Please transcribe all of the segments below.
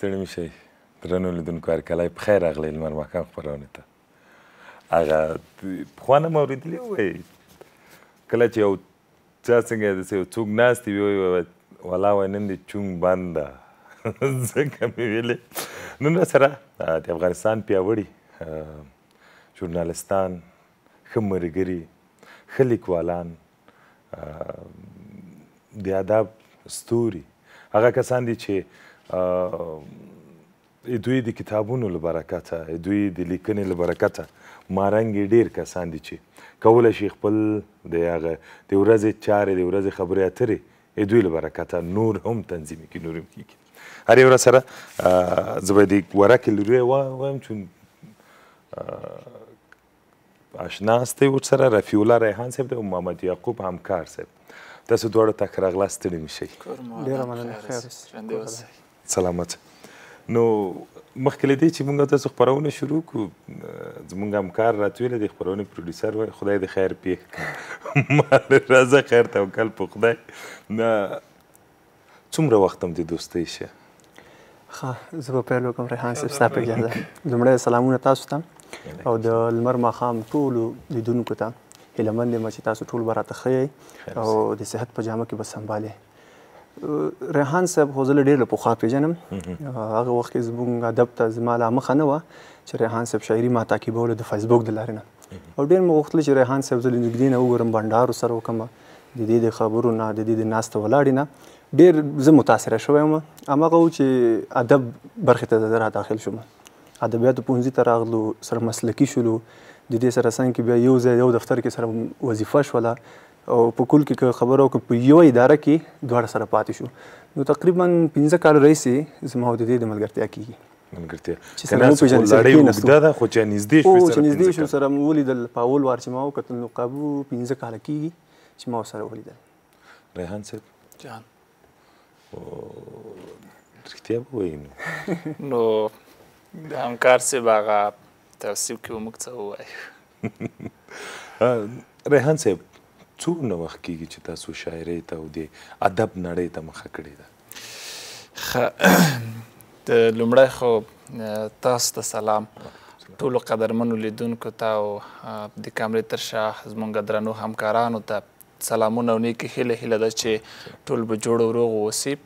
ستړي مشئ درنو لیدونکو هرکلی په خیر راغلی لمر ماښام خپرونې ته هغه پخوانه مو اورېدلي وای کله چې یو چا څنګه داسې یو څوک ناست وي وایي والا وایي نن دې چونګ بند ده ځکه مې ویلې نن راسره د افغانستان پیاوړي ژورنالستان ښه ملګري ښه لیکوالان د ادب ستوري هغه کسان دي چې دوی د کتابونو لبرکته دوی د لیکنې لبرکته مارنګ ډیر کسان دي چې کول شي خپل د هغه د ورځې چارې د ورځې خبرې اترې دوی لبرکته نور هم تنظیم کی نور هم کیږي هرې ورځ سره زه به د ورقې لوري وایم چون اشنا استی ورسره رفیع الله ریحان صاحب د محمد یعقوب همکار صاحب تاسو دواړه تکرار غلاستړي میشئ ډیر مننه خیر ژوندي اوسئ سلامت نو مخکې له دې چې موږ تاسو خبرونه شروع کو زمونږ همکار راتویل د خبرونه پروډوسر وای خدای دې خیر پی مال رازه خیر توکل په خدای نه څومره وخت هم دې دوستۍ شه ښه زه به پیل وکړم ریحان صاحب ستا په اجازه لومړی سلامونه تاسو ته او د لمر ماښام ټولو لیدونکو ته هیله مند یم چې تاسو ټول به راته ښه او د صحت په جامه کې به سنبالئ ریحان صاحب خو زه له ډېر له پخوا پېژنم هغه وخت کې زموږ ادب ته زما لا مخه نه وه چې ریحان صاحب شاعري ما تعقیبوله د فیسبوک د لارې نه او ډېر مې غوښتل چې ریحان صاحب زه له نږدې نه وګورم بنډار ورسره وکړم د دې د خبرو نه د دې د ناسته ولاړې نه ډېر زه متاثره شوی یم هماغه و چې ادب برخې ته زه را داخل شوم ادبیاتو پوهنځي ته راغلو سره مسلکي شولو د دې سره څنګ کې بیا یو ځای یو دفتر کې سره وظیفه شوله او په کول کې خبرو کې په یو اداره کې دواړه سره پاتې شو نو تقریبا 15 کال رئیس زما د دې د ملګرتیا کیږي ملګرتیا چې موږ په لړۍ وګدا دا خو چې نږدې شو سره نږدې شو سره مو ولیدل پاول وار چې ما وکتل نو قابو 15 کال کیږي چې ما سره ولیدل ریحان صاحب جان رښتیا وایي نو د همکار سه باغ توصیف کې موږ څه وایو ریحان صاحب څومره وخت کیږي چې تاسو شاعرۍ ته او د ادب نړۍ ته مخه کړې ده ښه د لومړی خو تاسو ته سلام ټولو قدرمنو لیدونکو ته او د کامرې تر شا زموږ درنو همکارانو ته سلامونه او نیکې هیله هیله ده چې ټول به جوړ او روغ اوسي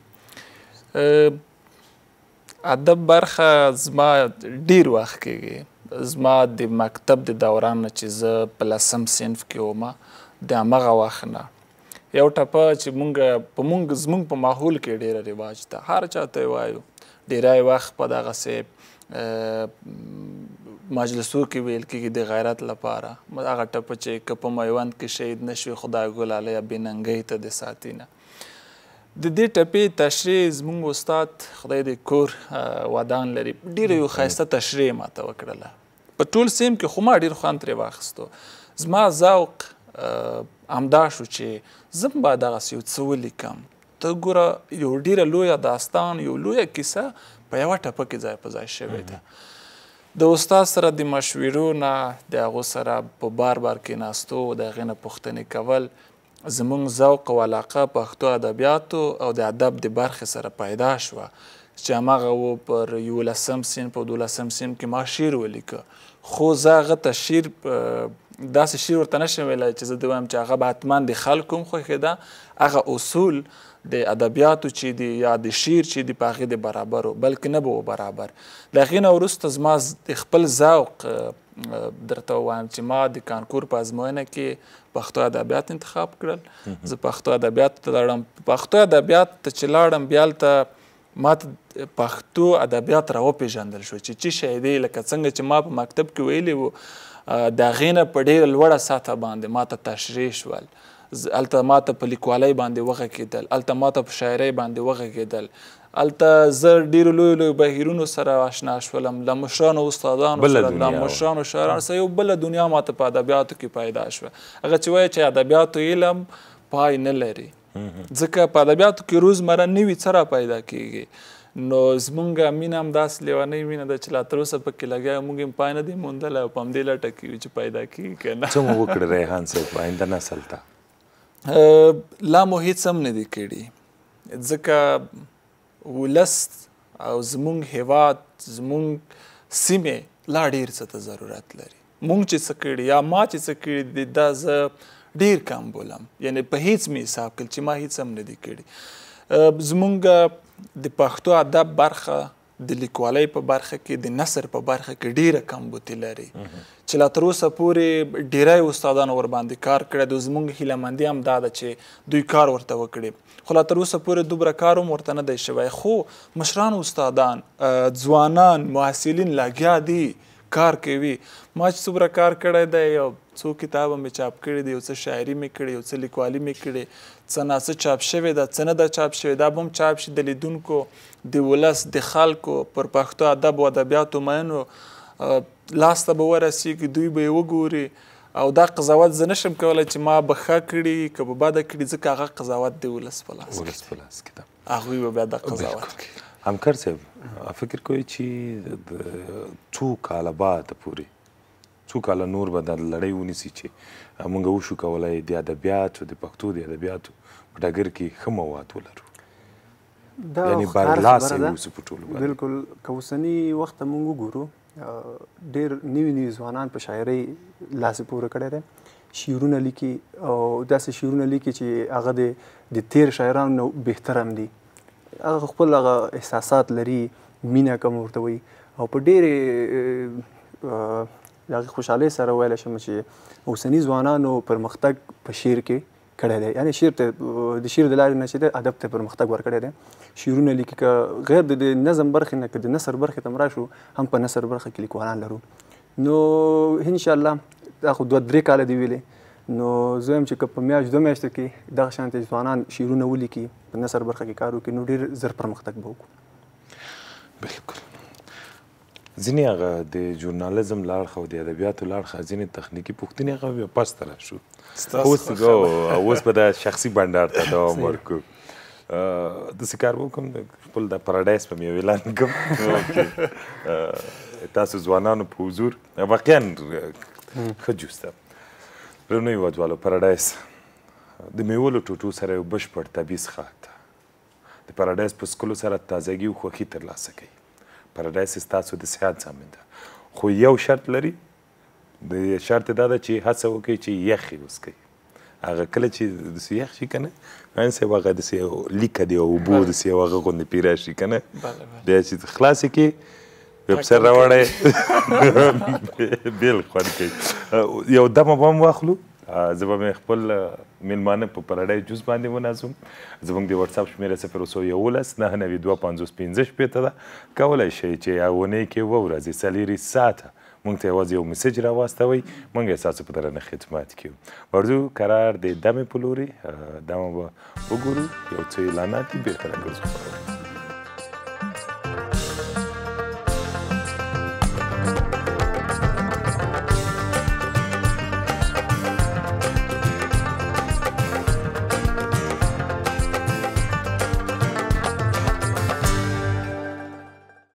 ادب برخه زما ډیر وخت کېږي زما د مکتب د دوران چې زه په لسم صنف کې وم د مغه واخنه یو ټپه چې مونږ په مونږ زمونږ په ماحول کې ډیره رواج ده هر چاته وایو ډیری وخت په دغه سیب مجلسو کې ویل کېږي د غیرت لپاره هغه ټپه چې که په میوند کې شهید نشوي خدای ګلاله یا بېننګۍ ته د ساتینه د دې ټپې تشریح زموږ استاد خدای دې کور ودان لري ډېره یو ښایسته تشریح ماته وکړله په ټول سیم کې خو ما ډېر خوند ترې واخیستو زما ذوق امدا شو چې زم به دغه یو څه ولیکم ته ګوره یو ډیره لویه داستان یو لویه کیسه په یوه ټپه کې ځای په ځای شوې ده د استاد سره د مشورو نه د هغو سره په بار بار کېناستو د هغې نه پوښتنې کول زمونږ ذوق او علاقه پښتو ادبیاتو او د ادب د برخې سره پیدا شوه چې هماغه و پر یولسم سین په دولسم سین کې ما شعر ولیکه خو زه هغه ته شعر داسې شی ورته نشم ویلی چې زه وایم چې هغه به حتما د خلکو هم خوښې ده هغه اصول د ادبیاتو چې دی یا د شعر چې دی په هغې د برابر بلکې نه به برابر له هغې نه وروسته زما د خپل ذوق درته ووایم چې ما د کانکور په ازموینه کې پښتو ادبیات انتخاب کړل زه پښتو ادبیاتو ته لاړم پښتو ادبیات ته چې لاړم بیا هلته ما ته پښتو ادبیات راوپېژندل شو چې څه شی دی لکه څنګه چې ما په مکتب کې ویلي وو د غینه په ډیر لوړه ساته باندې ماته تشریح شول الته ماته په لیکوالۍ باندې وغه کېدل الته ماته په شاعرۍ باندې وغه کېدل الته زه ډیر لوی لوی بهیرونو سره آشنا شولم له مشرانو استادانو سره د مشرانو شاعرانو سره یو بل دنیا ماته په ادبیاتو کې پیدا شوه هغه چې وایي چې ادبیاتو علم پای نه لري ځکه په ادبیاتو کې روزمره نوي څه را پیدا کیږي نو زمونږ مینه هم داسې لیونۍ مینه ده چې لا تراوسه پکې لګیا موږ هم پای نه دي موندلی او په همدې لټه کې یو چې پیدا کېږي که نه څه مو وکړه ریحان صاحب آینده نسل ته لا مو هیڅ هم نه دي کړي ځکه ولست او زمونږ هیواد زمونږ سیمې لا ډیر څه ته ضرورت لري مونږ چې څه کړي یا ما چې څه کړي دا زه ډیر کم بولم یعنی په هیڅ می حساب کړ چې ما هیڅ هم نه دي کړي زمونږ د پښتو ادب برخه د لیکوالۍ په برخه کې د نثر په برخه کې ډیره کم بوتي لري چې لا تر اوسه پورې ډیری استادانو ور باندې کار کړی د زمونږ هیلهمندي هم دا ده چې دوی کار ورته وکړي خو لا تر اوسه پورې دومره کار هم ورته نه دی شوی خو مشران استادان ځوانان محصلین لاګیا دي کار کوي ما چې څومره کار کړی دی یو څو کتابه مې چاپ کړي دي یو څه شاعري مې کړې یو څه لیکوالي مې کړې څه ناسه چاپ شوې ده څه نه ده چاپ شوې دا به هم چاپ شي د لیدونکو د ولس د خلکو پر پښتو ادب او ادبیاتو مینو لاس ته به ورسیږي دوی به یې وګوري او دا قضاوت زه نشم کولی چې ما به ښه کړي که به بده کړي ځکه هغه قضاوت دی ولس په لاس کې هغوی به بیا دا قضاوت کوي همکار صاحب فکر کوي چې څو کال بعد پورې څو کال نور به د لړۍ ونیسي چې موږ وشو کولای د ادبیاتو د پښتو د ادبیاتو په ډګر کې ښه مواد ولرو دا یعنی برلاسې اوسو په ټولو باندې بالکل که اوسني وخت موږ وګورو ډېر نوي نوي ځوانان په شاعرۍ لاسې پوره کړی دی شعرونه لیکي او داسې شعرونه لیکي چې هغه د تیر شاعرانو بهتر هم دي هغه خپل هغه احساسات لري مینه کوم ورته وي او په ډېرې دغه خوشحالۍ سره ویلی شم چې اوسني ځوانانو پرمختګ په شعر کې کړی دی یعنی شعر ته د شعر د لارې نه چې دی ادب ته پرمختګ ورکړی دی شعرونه لیکي که غیر د نظم برخې نه که د نثر برخې ته مراشو هم په نثر برخه کې لیکوالان لرو نو ان شاء الله دا خو دوه درې کاله دی ویلې نو زه هم چې په میاشت دوه میاشتو کې دغه شان ته ځوانان شعرونه ولیکي په نثر برخه کې کار وکړي نو ډېر زر پرمختګ به وکړو بالکل ځینې هغه د ژورنالیزم لاړ خو د ادبیاتو لاړ خو ځینې تخنیکی پوښتنې هغه بیا پس تر شو اوس اوس به د شخصي بندر ته دوام ورکړو د سکار وکم خپل د پرادایس په میو اعلان کوم تاسو ځوانانو په حضور واقعا خجوسته له نوي وادوالو پراډایس د میوو له ټوټو سره یو بشپړ طبي څښاک د پراډایس په څکلو سره تازګي او خوښي ترلاسه کوي پراډایس ستاسو د صحت ضامن ده خو یو شرط لري د شرط دا ده چې هڅه وکړي چې یخې وڅکي هغه کله چې داسې یخ شي که نه ان صاحب هغه داسې لیکه دی او اوبو داسې هغه غوندې پیره شي که نه بیا چې خلاصې کړي ویب سر راوړی بیل خوند کوي یو دمه به هم واخلو زه به خپل میلمانه په پرړی جوز باندې ونازم زموږ د واتساپ شمیره صفر سو یولس نهه نوي دوه پنځوس پنځه شپېته ده کولی شئ چې یا اونۍ کې وورځې څلېري ساعته مونږ ته یوازې یو مسیج را واستوئ مونږ یې ستاسو په درنه خدمت کې یو ورځو قرار د دمې په لورې دمه به وګورو یو څه اعلانات بېرته راګرځو